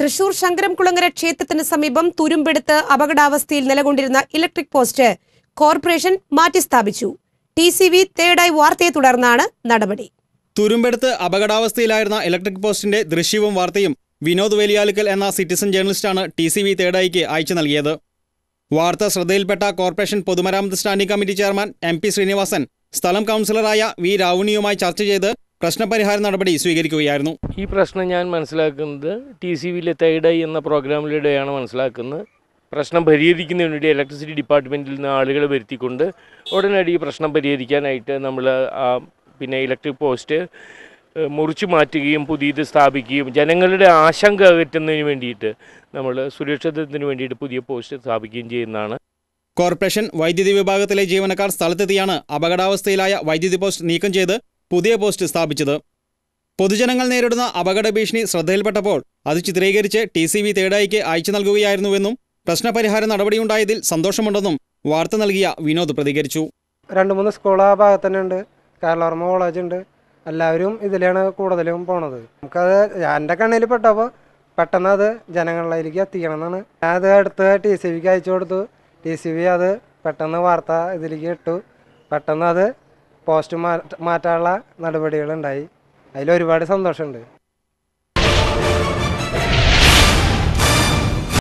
തൃശൂർ ശങ്കരംകുളങ്ങര ക്ഷേത്രത്തിന് സമീപം തുരുമ്പെടുത്ത് അപകടാവസ്ഥയിൽ നിലകൊണ്ടിരുന്ന ഇലക്ട്രിക് പോസ്റ്റ് കോർപ്പറേഷൻ മാറ്റിസ്ഥാപിച്ചു ടി സി വി തേർഡായി വാർത്തയെ തുടർന്നാണ് നടപടി തുരുമ്പെടുത്ത് അപകടാവസ്ഥയിലായിരുന്ന ഇലക്ട്രിക് പോസ്റ്റിന്റെ ദൃശ്യവും വാർത്തയും വിനോദ് വേലിയാലുക്കൽ എന്ന സിറ്റിസൺ ജേർണലിസ്റ്റാണ് ടി സി വി തേർഡായിക്ക് അയച്ചു നൽകിയത് വാർത്ത ശ്രദ്ധയിൽപ്പെട്ട കോർപ്പറേഷൻ പൊതുമരാമത്ത് standing committee chairman M P Sreenivasan സ്ഥലം കൗൺസിലറായ വി രാവുണിയുമായി ചർച്ച ചെയ്ത് പ്രശ്നപരിഹാര നടപടി സ്വീകരിക്കുകയായിരുന്നു ഈ പ്രശ്നം ഞാൻ മനസ്സിലാക്കുന്നത് ടി സി വിയിലെ തൈഡൈ എന്ന പ്രോഗ്രാമിലൂടെയാണ് മനസ്സിലാക്കുന്നത് പ്രശ്നം പരിഹരിക്കുന്നതിന് വേണ്ടി ഇലക്ട്രിസിറ്റി ഡിപ്പാർട്ട്മെൻറ്റിൽ നിന്ന് ആളുകളെ വരുത്തിക്കൊണ്ട് ഉടനടി ഈ പ്രശ്നം പരിഹരിക്കാനായിട്ട് നമ്മൾ പിന്നെ ഇലക്ട്രിക് പോസ്റ്റ് മുറിച്ചു മാറ്റുകയും പുതിയത് സ്ഥാപിക്കുകയും ജനങ്ങളുടെ ആശങ്ക അകറ്റുന്നതിന് വേണ്ടിയിട്ട് നമ്മൾ സുരക്ഷിതത്തിന് വേണ്ടിയിട്ട് പുതിയ പോസ്റ്റ് സ്ഥാപിക്കുകയും ചെയ്യുന്നതാണ് കോർപ്പറേഷൻ വൈദ്യുതി വിഭാഗത്തിലെ ജീവനക്കാർ സ്ഥലത്തെത്തിയാണ് അപകടാവസ്ഥയിലായ വൈദ്യുതി പോസ്റ്റ് നീക്കം ചെയ്ത് പുതിയ പോസ്റ്റ് സ്ഥാപിച്ചത് പൊതുജനങ്ങൾ നേരിടുന്ന അപകട ഭീഷണി ശ്രദ്ധയിൽപ്പെട്ടപ്പോൾ അത് ചിത്രീകരിച്ച് ടി സി വി തേടായിക്ക് അയച്ചു നൽകുകയായിരുന്നുവെന്നും പ്രശ്നപരിഹാര നടപടിയുണ്ടായതിൽ സന്തോഷമുണ്ടെന്നും വാർത്ത നൽകിയ വിനോദ് പ്രതികരിച്ചു രണ്ട് മൂന്ന് സ്കൂൾ ആ ഭാഗത്ത് തന്നെ ഉണ്ട് കേരളവർമ്മ കോളേജ് ഉണ്ട് എല്ലാവരും ഇതിലാണ് കൂടുതലും പോണത് നമുക്കത് എൻ്റെ കണ്ണിൽ പെട്ടപ്പോൾ പെട്ടെന്ന് അത് ജനങ്ങളിലേക്ക് എത്തിക്കണം എന്നാണ് അത് എടുത്ത് ടി സി വിക്ക് അയച്ചു കൊടുത്തു ടി സി വി അത് പെട്ടെന്ന് വാർത്ത ഇതിലേക്ക് ഇട്ടു പെട്ടെന്ന് അത് പോസ്റ്റ് മാറ്റാനുള്ള നടപടികളുണ്ടായി അതിലൊരുപാട് സന്തോഷമുണ്ട്